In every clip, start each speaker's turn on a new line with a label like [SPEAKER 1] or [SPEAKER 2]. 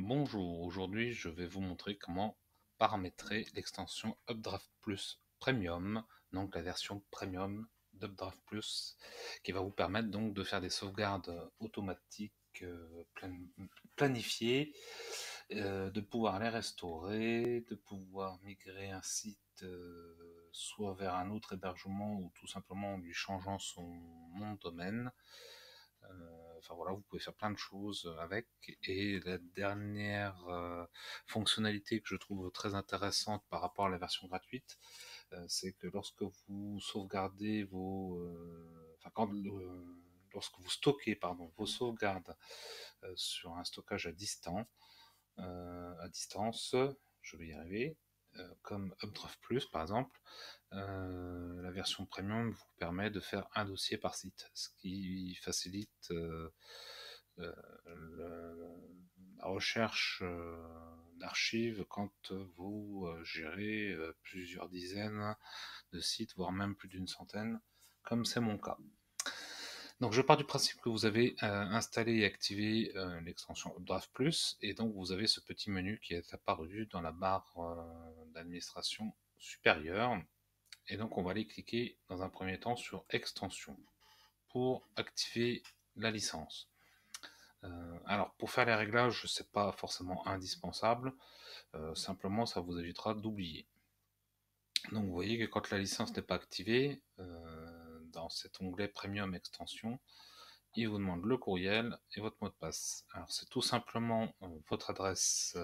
[SPEAKER 1] Bonjour, aujourd'hui je vais vous montrer comment paramétrer l'extension Updraft Plus Premium, donc la version Premium d'Updraft Plus, qui va vous permettre donc de faire des sauvegardes automatiques euh, planifiées, euh, de pouvoir les restaurer, de pouvoir migrer un site euh, soit vers un autre hébergement ou tout simplement en lui changeant son nom de domaine. Enfin voilà, vous pouvez faire plein de choses euh, avec. Et la dernière euh, fonctionnalité que je trouve très intéressante par rapport à la version gratuite, euh, c'est que lorsque vous sauvegardez vos, enfin quand lorsque vous stockez pardon vos mmh. sauvegardes sur un stockage à distance, à distance, je vais y arriver. Euh, comme UpDraft Plus par exemple, euh, la version premium vous permet de faire un dossier par site, ce qui facilite euh, la recherche d'archives quand vous gérez plusieurs dizaines de sites, voire même plus d'une centaine, comme c'est mon cas. Donc je pars du principe que vous avez installé et activé l'extension Updraft Plus et donc vous avez ce petit menu qui est apparu dans la barre administration supérieure. Et donc on va aller cliquer dans un premier temps sur extension pour activer la licence. Euh, alors pour faire les réglages, c'est pas forcément indispensable, euh, simplement ça vous évitera d'oublier. Donc vous voyez que quand la licence n'est pas activée, euh, dans cet onglet Premium Extension, il vous demande le courriel et votre mot de passe. Alors c'est tout simplement votre adresse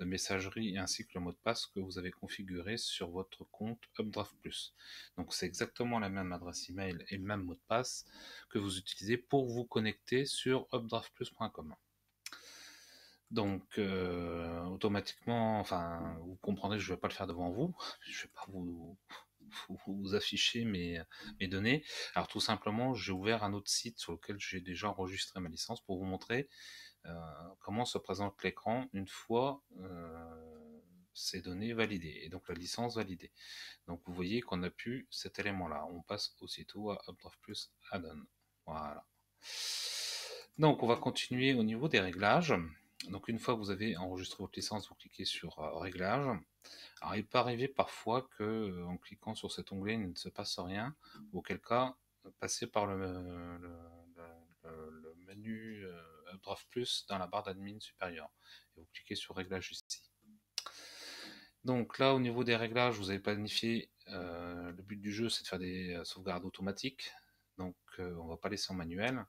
[SPEAKER 1] de messagerie ainsi que le mot de passe que vous avez configuré sur votre compte Updraft Plus. Donc c'est exactement la même adresse email et le même mot de passe que vous utilisez pour vous connecter sur updraftplus.com. Donc euh, automatiquement, enfin vous comprendrez que je ne vais pas le faire devant vous, je ne vais pas vous, vous afficher mes, mes, données. Alors tout simplement, j'ai ouvert un autre site sur lequel j'ai déjà enregistré ma licence pour vous montrer euh, comment se présente l'écran une fois euh, ces données validées et donc la licence validée. Donc vous voyez qu'on a pu cet élément-là. On passe aussitôt à Updraft Plus Add-on. Voilà. Donc on va continuer au niveau des réglages. Donc une fois que vous avez enregistré votre licence, vous cliquez sur euh, Réglages. Alors il peut arriver parfois que en cliquant sur cet onglet, il ne se passe rien, auquel cas passez par le plus dans la barre d'admin supérieure. Et vous cliquez sur Réglages ici. Donc là, au niveau des réglages, vous avez planifié. Euh, le but du jeu, c'est de faire des euh, sauvegardes automatiques. Donc euh, on ne va pas laisser en manuel.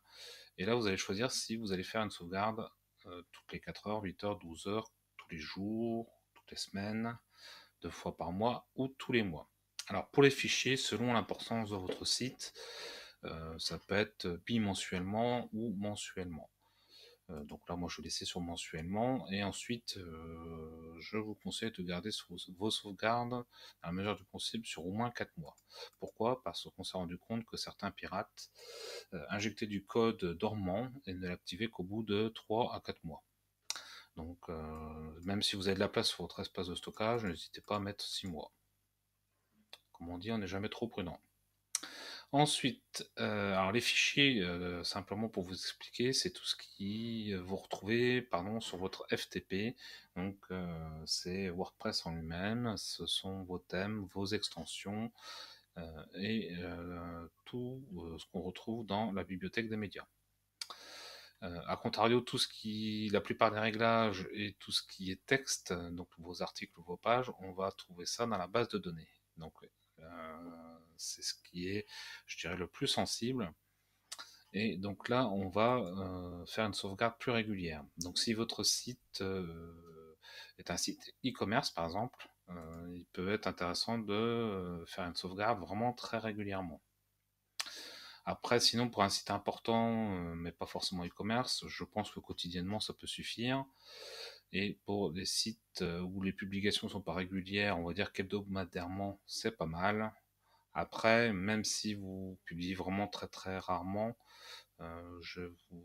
[SPEAKER 1] Et là, vous allez choisir si vous allez faire une sauvegarde toutes les 4 heures, 8 heures, 12 heures, tous les jours, toutes les semaines, deux fois par mois ou tous les mois. Alors pour les fichiers, selon l'importance de votre site, ça peut être bimensuellement ou mensuellement. Euh, donc là, moi, je le laissé sur mensuellement. Et ensuite, euh, je vous conseille de garder vos sauvegardes à la mesure du possible sur au moins 4 mois. Pourquoi Parce qu'on s'est rendu compte que certains pirates euh, injectaient du code dormant et ne l'activaient qu'au bout de 3 à 4 mois. Donc, même si vous avez de la place pour votre espace de stockage, n'hésitez pas à mettre 6 mois. Comme on dit, on n'est jamais trop prudent. Ensuite, euh, alors les fichiers, euh, simplement pour vous expliquer, c'est tout ce qui euh, vous retrouvez pardon, sur votre FTP. Donc c'est WordPress en lui-même, ce sont vos thèmes, vos extensions et tout ce qu'on retrouve dans la bibliothèque des médias. A contrario, tout ce qui, la plupart des réglages et tout ce qui est texte, donc vos articles, vos pages, on va trouver ça dans la base de données. Donc c'est ce qui est, je dirais, le plus sensible. Et donc là, on va euh, faire une sauvegarde plus régulière. Donc si votre site euh, est un site e-commerce, par exemple, euh, il peut être intéressant de faire une sauvegarde vraiment très régulièrement. Après, sinon, pour un site important, mais pas forcément e-commerce, je pense que quotidiennement, ça peut suffire. Et pour des sites où les publications sont pas régulières, on va dire qu'hebdomadairement, c'est pas mal. Après, même si vous publiez vraiment très très rarement, euh, je vous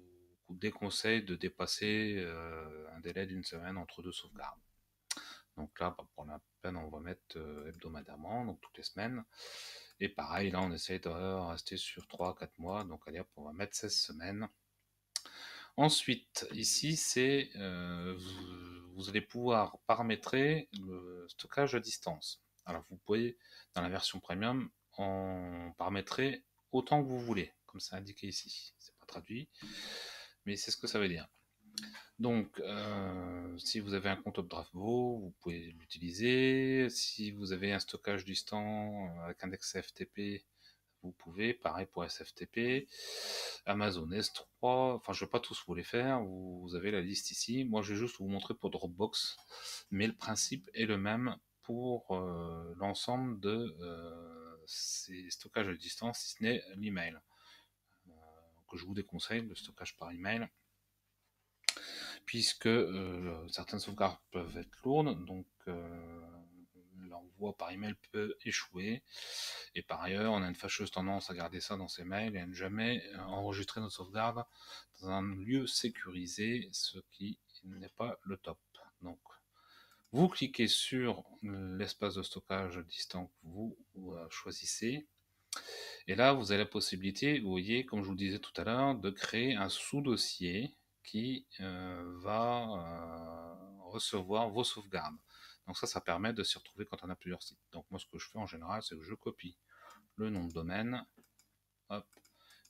[SPEAKER 1] déconseille de dépasser euh, un délai d'une semaine entre deux sauvegardes. Donc là, bah, pour la peine, on va mettre euh, hebdomadairement, donc toutes les semaines. Et pareil, là, on essaye de rester sur 3-4 mois. Donc allez hop, on va mettre 16 semaines. Ensuite, ici, c'est vous, vous, allez pouvoir paramétrer le stockage à distance. Alors vous pouvez, dans la version premium, on paramétrer autant que vous voulez, comme c'est indiqué ici. C'est pas traduit, mais c'est ce que ça veut dire. Donc, euh, si vous avez un compte Dropbox, vous pouvez l'utiliser. Si vous avez un stockage distant stand avec index FTP, vous pouvez. Pareil pour SFTP, Amazon S3. Enfin, je ne vais pas tous vous les faire. Vous avez la liste ici. Moi, je vais juste vous montrer pour Dropbox. Mais le principe est le même pour euh, l'ensemble de... Euh, c'est stockage à distance, si ce n'est euh, l'email. Euh, que je vous déconseille, le stockage par email, puisque euh, certaines sauvegardes peuvent être lourdes, donc l'envoi par email peut échouer. Et par ailleurs, on a une fâcheuse tendance à garder ça dans ses mails et à ne jamais enregistrer notre sauvegarde dans un lieu sécurisé, ce qui n'est pas le top. Donc, vous cliquez sur euh, l'espace de stockage distant que vous euh, choisissez. Et là, vous avez la possibilité, vous voyez, comme je vous le disais tout à l'heure, de créer un sous-dossier qui euh, va recevoir vos sauvegardes. Donc ça, ça permet de s'y retrouver quand on a plusieurs sites. Donc moi, ce que je fais en général, c'est que je copie le nom de domaine,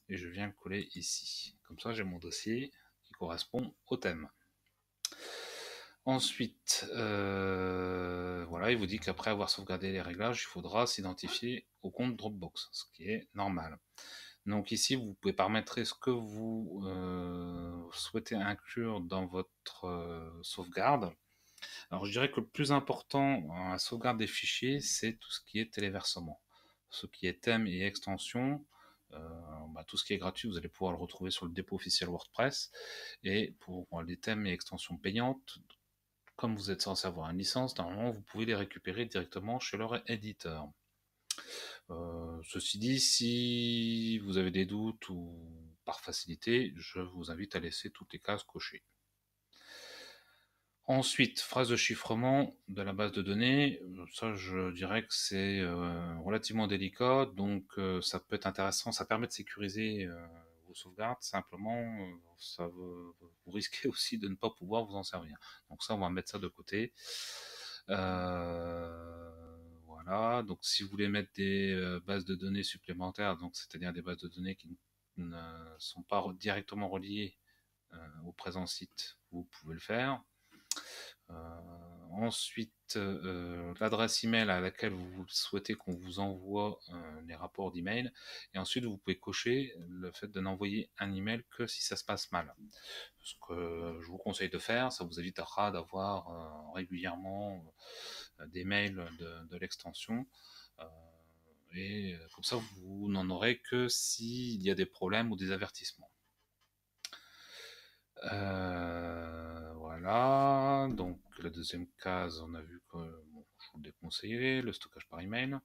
[SPEAKER 1] et je viens le coller ici. Comme ça, j'ai mon dossier qui correspond au thème. Ensuite, euh, voilà, il vous dit qu'après avoir sauvegardé les réglages, il faudra s'identifier au compte Dropbox, ce qui est normal. Donc ici, vous pouvez paramétrer ce que vous euh, souhaitez inclure dans votre euh, sauvegarde. Alors je dirais que le plus important à sauvegarder sauvegarde des fichiers, c'est tout ce qui est téléversement. Ce qui est thème et extension, bah, tout ce qui est gratuit, vous allez pouvoir le retrouver sur le dépôt officiel WordPress. Et pour les thèmes et extensions payantes, comme vous êtes censé avoir une licence, normalement, vous pouvez les récupérer directement chez leur éditeur. Euh, ceci dit, si vous avez des doutes ou par facilité, je vous invite à laisser toutes les cases cochées. Ensuite, phrase de chiffrement de la base de données, ça je dirais que c'est euh, relativement délicat, donc euh, ça peut être intéressant, ça permet de sécuriser sauvegarde simplement, euh, ça vous, vous, risquez aussi de ne pas pouvoir vous en servir. Donc ça, on va mettre ça de côté. Euh, voilà. Donc si vous voulez mettre des euh, bases de données supplémentaires, donc c'est-à-dire des bases de données qui ne sont pas directement reliées au présent site, vous pouvez le faire ensuite, euh, l'adresse email à laquelle vous souhaitez qu'on vous envoie euh, les rapports d'email. Et ensuite, vous pouvez cocher le fait de n'envoyer un email que si ça se passe mal. Ce que je vous conseille de faire, ça vous évitera d'avoir euh, régulièrement des mails de, l'extension et comme ça vous n'en aurez que s'il y a des problèmes ou des avertissements. Voilà, donc la deuxième case, on a vu que je vous le le stockage par email.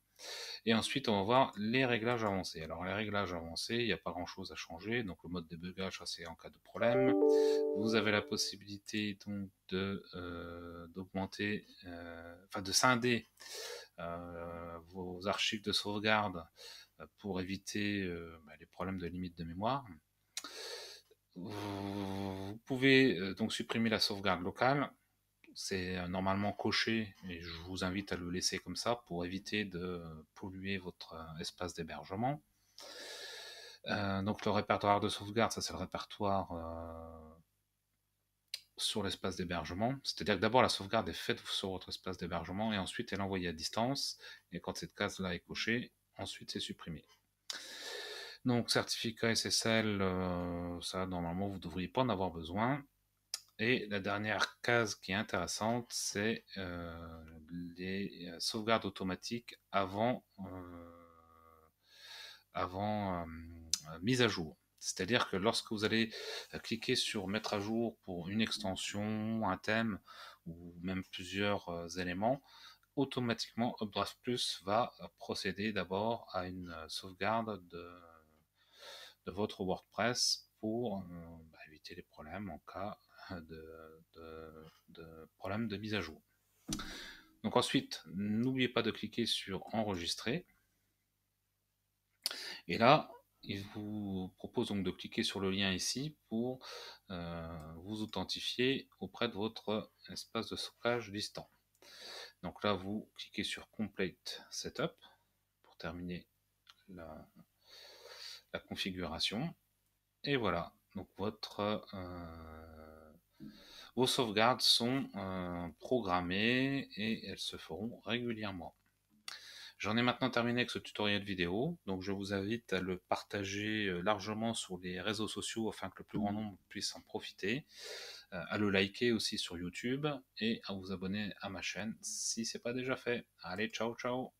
[SPEAKER 1] Et ensuite, on va voir les réglages avancés. Alors, les réglages avancés, il n'y a pas grand chose à changer. Donc, le mode débugage, ça c'est en cas de problème. Vous avez la possibilité donc de euh, d'augmenter, euh, enfin de scinder euh, vos archives de sauvegarde pour éviter bah, les problèmes de limite de mémoire vous pouvez euh, donc supprimer la sauvegarde locale. C'est euh, normalement coché et je vous invite à le laisser comme ça pour éviter de polluer votre euh, espace d'hébergement. donc le répertoire de sauvegarde, ça c'est le répertoire sur l'espace d'hébergement. C'est-à-dire que d'abord la sauvegarde est faite sur votre espace d'hébergement et ensuite elle est envoyée à distance. Et quand cette case-là est cochée, ensuite c'est supprimé. Donc certificat SSL, euh, ça normalement vous ne devriez pas en avoir besoin. Et la dernière case qui est intéressante, c'est euh, les euh, sauvegardes automatiques avant, avant mise à jour. C'est-à-dire que lorsque vous allez cliquer sur mettre à jour pour une extension, un thème ou même plusieurs éléments, automatiquement UpDraft Plus va procéder d'abord à une sauvegarde de votre WordPress pour euh, bah, éviter les problèmes en cas de, de problème de mise à jour. Donc ensuite, n'oubliez pas de cliquer sur enregistrer. Et là, il vous propose donc de cliquer sur le lien ici pour euh, vous authentifier auprès de votre espace de stockage distant. Donc là, vous cliquez sur Complete Setup pour terminer la, configuration. Et voilà, donc votre, euh, vos sauvegardes sont euh, programmées et elles se feront régulièrement. J'en ai maintenant terminé avec ce tutoriel vidéo, donc je vous invite à le partager euh, largement sur les réseaux sociaux afin que le plus grand mmh. nombre puisse en profiter, à le liker aussi sur YouTube et à vous abonner à ma chaîne si c'est pas déjà fait. Allez, ciao ciao